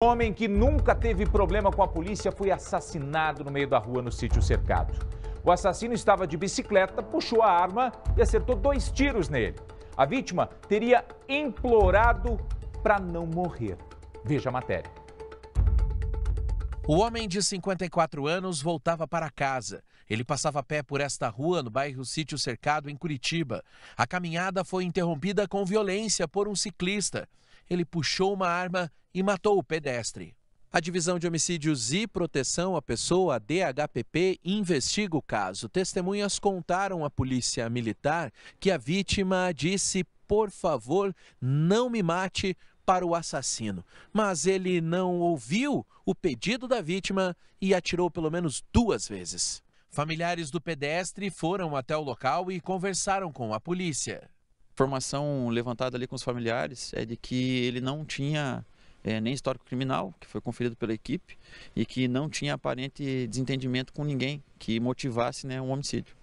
Um homem que nunca teve problema com a polícia foi assassinado no meio da rua no sítio cercado. O assassino estava de bicicleta, puxou a arma e acertou dois tiros nele. A vítima teria implorado para não morrer. Veja a matéria. O homem de 54 anos voltava para casa. Ele passava a pé por esta rua no bairro Sítio Cercado, em Curitiba. A caminhada foi interrompida com violência por um ciclista. Ele puxou uma arma e matou o pedestre. A Divisão de Homicídios e Proteção à Pessoa, a DHPP, investiga o caso. Testemunhas contaram à polícia militar que a vítima disse: por favor, não me mate, para o assassino, mas ele não ouviu o pedido da vítima e atirou pelo menos duas vezes. Familiares do pedestre foram até o local e conversaram com a polícia. Informação levantada ali com os familiares é de que ele não tinha é, nem histórico criminal, que foi conferido pela equipe, e que não tinha aparente desentendimento com ninguém que motivasse né, um homicídio.